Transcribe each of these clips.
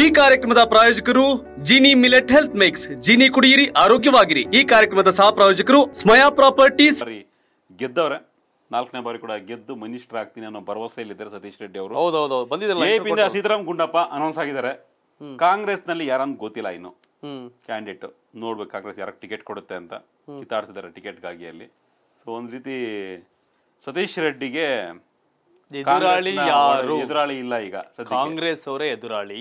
ಈ ಕಾರ್ಯಕ್ರಮದ ಪ್ರಾಯೋಜಕರು Jini millet health mix Jini ಕುಡಿಯಿರಿ ಆರೋಗ್ಯವಾಗಿರಿ ಈ ಕಾರ್ಯಕ್ರಮದ ಸಹ ಪ್ರಾಯೋಜಕರು ಸ್ಮಯಾ ಪ್ರಾಪರ್ಟೀಸ್ ಗೆದ್ದವ್ರೆ ನಾಲ್ಕನೇ ಬಾರಿ ಕೂಡ ಗೆದ್ದು ಮಿನಿಸ್ಟರ್ ಆಗ್ತೀನಿ ಅನ್ನೋ ಭರವಸೆಯಲ್ಲಿದ್ದಾರೆ ಸತೀಶ್ ರೆಡ್ಡಿ ಅವರು ಹೌದೌದು ಬಂದಿದ್ದಾರೆ ಸೀತಾರಾಮ್ ಗುಂಡಪ್ಪ ಅನೌನ್ಸ್ ಆಗಿದ್ದಾರೆ ಕಾಂಗ್ರೆಸ್ ನಲ್ಲಿ ಯಾರನ್ನು ಗೊತ್ತಿಲ್ಲ ಇನ್ನು ಕ್ಯಾಂಡಿಡೇಟ್ ನೋಡ್ಬೇಕು ಕಾಂಗ್ರೆಸ್ ಯಾರ ಟಿಕೆಟ್ ಕೊಡುತ್ತೆ ಅಂತ ಟಿಕೆಟ್ ಗಾಗಿ ಅಲ್ಲಿ ಸೊ ಒಂದ್ ರೀತಿ ಸತೀಶ್ ರೆಡ್ಡಿಗೆ ಎದುರಾಳಿ ಯಾರು ಎದುರಾಳಿ ಇಲ್ಲ ಈಗ ಕಾಂಗ್ರೆಸ್ ಅವರೇ ಎದುರಾಳಿ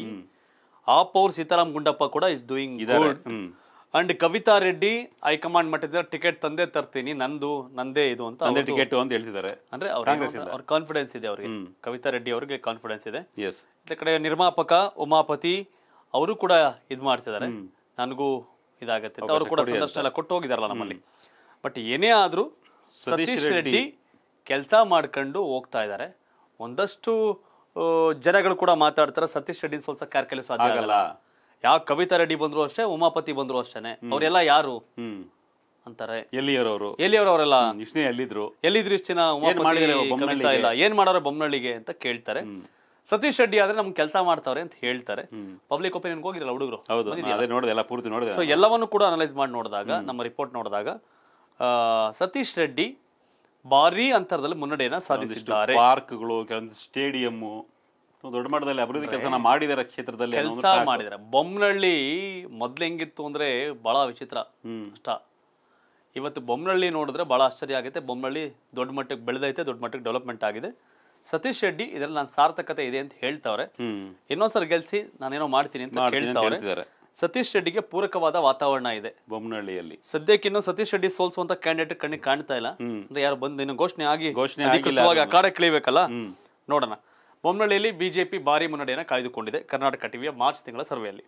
ಆಪ್ ಪೌರ್ ಸೀತಾರಾಮ್ ಗುಂಡಪ್ಪ ಕೂಡ is doing good and Kavitha Reddy high command ಮಟ್ಟದ ಟಿಕೆಟ್ ತಂದೆ ತರ್ತೀನಿ ನಂದು ನಂದೇ ಇದು ಅಂತ ತಂದೆ ಟಿಕೆಟ್ ಅಂತ ಹೇಳ್ತಿದ್ದಾರೆ ಅಂದ್ರೆ ಅವ್ರ ಕಾನ್ಫಿಡೆನ್ಸ್ ಇದೆ ಅವರಿಗೆ ಕವಿತಾ ರೆಡ್ಡಿ ಅವರಿಗೆ ಕಾನ್ಫಿಡೆನ್ಸ್ ಇದೆ ಈ ಕಡೆ ನಿರ್ಮಾಪಕ ಉಮಾಪತಿ ಅವರು ಕೂಡ ಇದ್ ಮಾಡ್ತಿದ್ದಾರೆ ನನಗೂ ಇದಾಗತ್ತೆ ಅವರು ಕೂಡ ಸಂದರ್ಶನ ಎಲ್ಲ ಕೊಟ್ಟು ಹೋಗಿದಾರಲ್ಲ ನಮ್ಮಲ್ಲಿ ಬಟ್ ಏನೇ ಆದರೂ ಸತೀಶ್ ರೆಡ್ಡಿ ಕೆಲಸ ಮಾಡ್ಕೊಂಡು ಹೋಗ್ತಾ ಇದ್ದಾರೆ ಒಂದಷ್ಟು ಜನಗಳು ಕೂಡ ಮಾತಾಡ್ತಾರೆ ಸತೀಶ್ ರೆಡ್ಡಿ ಸ್ವಲ್ಪ ಕಾರ್ಕಲಿ ಸಾಧ್ಯ ಆಗಲ್ಲ ಯಾವ ಕವಿತಾ ರೆಡ್ಡಿ ಬಂದ್ರು ಅಷ್ಟೇ ಉಮಾಪತಿ ಬಂದ್ರು ಅಷ್ಟೇನೆ ಅವರೆಲ್ಲ ಯಾರು ಅಂತಾರೆ ಎಲ್ಲಿಯವರು ಎಲ್ಲಿಯವರು ಅವರೆಲ್ಲ ಎಲ್ಲಿದ್ರು ಎಲ್ಲಿದ್ರು ಇಷ್ಟ ಉಮಾಪತಿ ಇಲ್ಲ ಏನ್ ಮಾಡಾರ ಬೊಮ್ಮನಳ್ಳಿಗೆ ಅಂತ ಕೇಳ್ತಾರೆ ಸತೀಶ್ ರೆಡ್ಡಿ ಆದ್ರೆ ನಮ್ಗೆ ಕೆಲಸ ಮಾಡ್ತಾವ್ರೆ ಅಂತ ಹೇಳ್ತಾರೆ ಪಬ್ಲಿಕ್ ಒಪಿನಿಯನ್ ಹೋಗಿರಲ್ಲ ಹುಡುಗರು ಸೊ ಎಲ್ಲವನ್ನು ಕೂಡ ಅನಲೈಸ್ ಮಾಡಿ ನೋಡಿದಾಗ ನಮ್ಮ ರಿಪೋರ್ಟ್ ನೋಡಿದಾಗ ಸತೀಶ್ ರೆಡ್ಡಿ ಭಾರಿ ಅಂತರದಲ್ಲಿ ಮುನ್ನಡೆಯನ್ನ ಸಾಧಿಸಿದ್ದಾರೆ ಪಾರ್ಕ್ಗಳು ಕೆಲವೊಂದು ಸ್ಟೇಡಿಯಂ ದೊಡ್ಡ ಮಟ್ಟದಲ್ಲಿ ಅಭಿವೃದ್ಧಿ ಕೆಲಸ ಮಾಡಿದಾರೆ ಕ್ಷೇತ್ರದಲ್ಲಿ ಕೆಲಸ ಮಾಡಿದ್ದಾರೆ ಬೊಮ್ಮನಹಳ್ಳಿ ಮೊದ್ಲು ಹೆಂಗಿತ್ತು ಅಂದ್ರೆ ಬಹಳ ವಿಚಿತ್ರ ಅಷ್ಟ ಇವತ್ತು ಬೊಮ್ಮನಹಳ್ಳಿ ನೋಡಿದ್ರೆ ಬಹಳ ಆಶ್ಚರ್ಯ ಆಗುತ್ತೆ ಬೊಮ್ಮನಹಳ್ಳಿ ದೊಡ್ಡ ಮಟ್ಟಕ್ಕೆ ಬೆಳೆದೈತೆ ದೊಡ್ಡ ಮಟ್ಟಕ್ಕೆ ಡೆವಲಪ್ಮೆಂಟ್ ಆಗಿದೆ ಸತೀಶ್ ಶೆಡ್ಡಿ ಇದ್ರಲ್ಲಿ ನಾನು ಸಾರ್ಥಕತೆ ಇದೆ ಅಂತ ಹೇಳ್ತಾವ್ರೆ ಇನ್ನೊಂದ್ಸರಿ ಗೆಲ್ಸಿ ನಾನೇನೋ ಮಾಡ್ತೀನಿ ಅಂತ ಹೇಳ್ತಾವ್ರೆ ಸತೀಶ್ ರೆಡ್ಡಿಗೆ ಪೂರಕವಾದ ವಾತಾವರಣ ಇದೆ ಬೊಮ್ಮನಹಳ್ಳಿಯಲ್ಲಿ ಸದ್ಯಕ್ಕೆ ಇನ್ನೂ ಸತೀಶ್ ರೆಡ್ಡಿ ಸೋಲ್ಸುವಂತ ಕ್ಯಾಂಡಿಡೇಟ್ ಕಣ್ಣಿಗೆ ಕಾಣ್ತಾ ಇಲ್ಲ ಅಂದ್ರೆ ಯಾರು ಬಂದು ಇನ್ನು ಘೋಷಣೆ ಆಗಿ ಘೋಷಣೆ ಅಖಾಡ ಕಳಿಬೇಕಲ್ಲ ನೋಡೋಣ ಬೊಮ್ಮನಹಳ್ಳಿಯಲ್ಲಿ ಬಿಜೆಪಿ ಭಾರಿ ಮುನ್ನಡೆಯನ್ನು ಕಾಯ್ದುಕೊಂಡಿದೆ ಕರ್ನಾಟಕ ಟಿವಿಯ ಮಾರ್ಚ್ ತಿಂಗಳ ಸರ್ವೆಯಲ್ಲಿ